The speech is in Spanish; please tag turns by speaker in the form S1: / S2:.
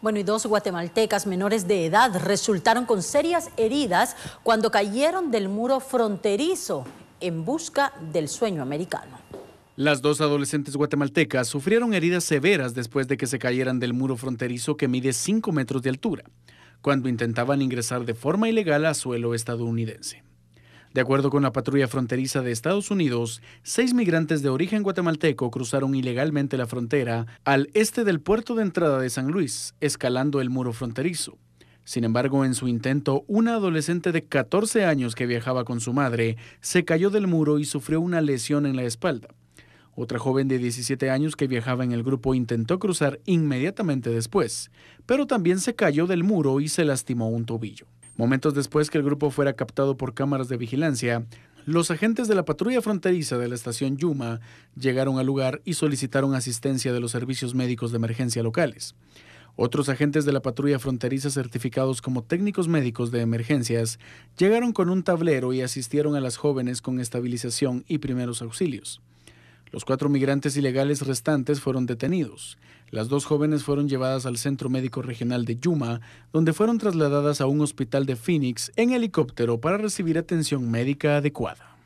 S1: Bueno, y dos guatemaltecas menores de edad resultaron con serias heridas cuando cayeron del muro fronterizo en busca del sueño americano.
S2: Las dos adolescentes guatemaltecas sufrieron heridas severas después de que se cayeran del muro fronterizo que mide 5 metros de altura, cuando intentaban ingresar de forma ilegal a suelo estadounidense. De acuerdo con la patrulla fronteriza de Estados Unidos, seis migrantes de origen guatemalteco cruzaron ilegalmente la frontera al este del puerto de entrada de San Luis, escalando el muro fronterizo. Sin embargo, en su intento, una adolescente de 14 años que viajaba con su madre se cayó del muro y sufrió una lesión en la espalda. Otra joven de 17 años que viajaba en el grupo intentó cruzar inmediatamente después, pero también se cayó del muro y se lastimó un tobillo. Momentos después que el grupo fuera captado por cámaras de vigilancia, los agentes de la patrulla fronteriza de la estación Yuma llegaron al lugar y solicitaron asistencia de los servicios médicos de emergencia locales. Otros agentes de la patrulla fronteriza certificados como técnicos médicos de emergencias llegaron con un tablero y asistieron a las jóvenes con estabilización y primeros auxilios. Los cuatro migrantes ilegales restantes fueron detenidos. Las dos jóvenes fueron llevadas al Centro Médico Regional de Yuma, donde fueron trasladadas a un hospital de Phoenix en helicóptero para recibir atención médica adecuada.